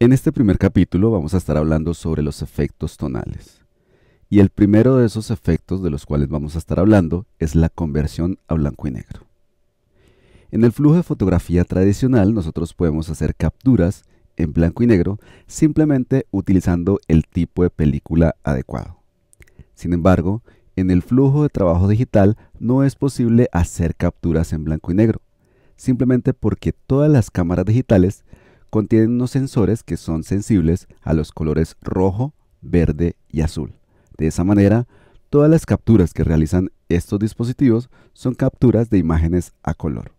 En este primer capítulo vamos a estar hablando sobre los efectos tonales. Y el primero de esos efectos de los cuales vamos a estar hablando es la conversión a blanco y negro. En el flujo de fotografía tradicional nosotros podemos hacer capturas en blanco y negro simplemente utilizando el tipo de película adecuado. Sin embargo, en el flujo de trabajo digital no es posible hacer capturas en blanco y negro, simplemente porque todas las cámaras digitales contienen unos sensores que son sensibles a los colores rojo, verde y azul. De esa manera, todas las capturas que realizan estos dispositivos son capturas de imágenes a color.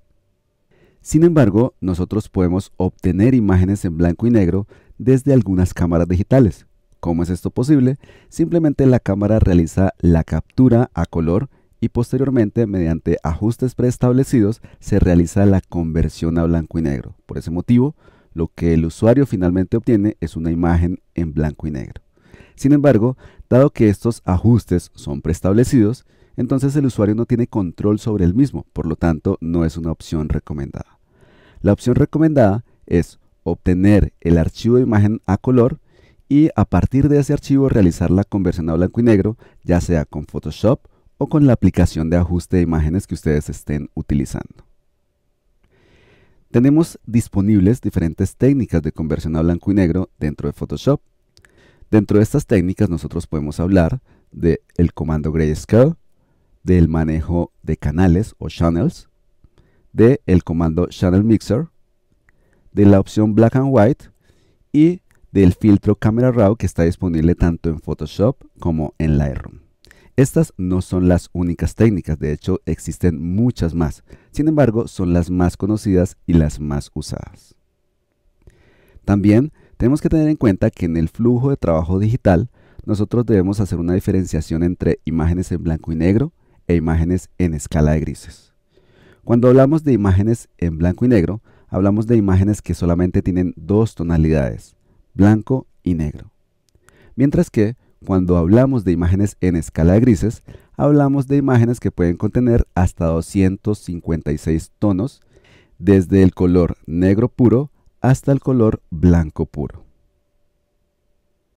Sin embargo, nosotros podemos obtener imágenes en blanco y negro desde algunas cámaras digitales. ¿Cómo es esto posible? Simplemente la cámara realiza la captura a color y posteriormente mediante ajustes preestablecidos se realiza la conversión a blanco y negro. Por ese motivo, lo que el usuario finalmente obtiene es una imagen en blanco y negro. Sin embargo, dado que estos ajustes son preestablecidos, entonces el usuario no tiene control sobre el mismo, por lo tanto no es una opción recomendada. La opción recomendada es obtener el archivo de imagen a color y a partir de ese archivo realizar la conversión a blanco y negro, ya sea con Photoshop o con la aplicación de ajuste de imágenes que ustedes estén utilizando. Tenemos disponibles diferentes técnicas de conversión a blanco y negro dentro de Photoshop. Dentro de estas técnicas nosotros podemos hablar del comando comando grayscale, del manejo de canales o channels, del comando channel mixer, de la opción black and white y del filtro camera raw que está disponible tanto en Photoshop como en Lightroom. Estas no son las únicas técnicas, de hecho existen muchas más, sin embargo son las más conocidas y las más usadas. También tenemos que tener en cuenta que en el flujo de trabajo digital nosotros debemos hacer una diferenciación entre imágenes en blanco y negro e imágenes en escala de grises. Cuando hablamos de imágenes en blanco y negro, hablamos de imágenes que solamente tienen dos tonalidades, blanco y negro. Mientras que cuando hablamos de imágenes en escala de grises, hablamos de imágenes que pueden contener hasta 256 tonos, desde el color negro puro hasta el color blanco puro.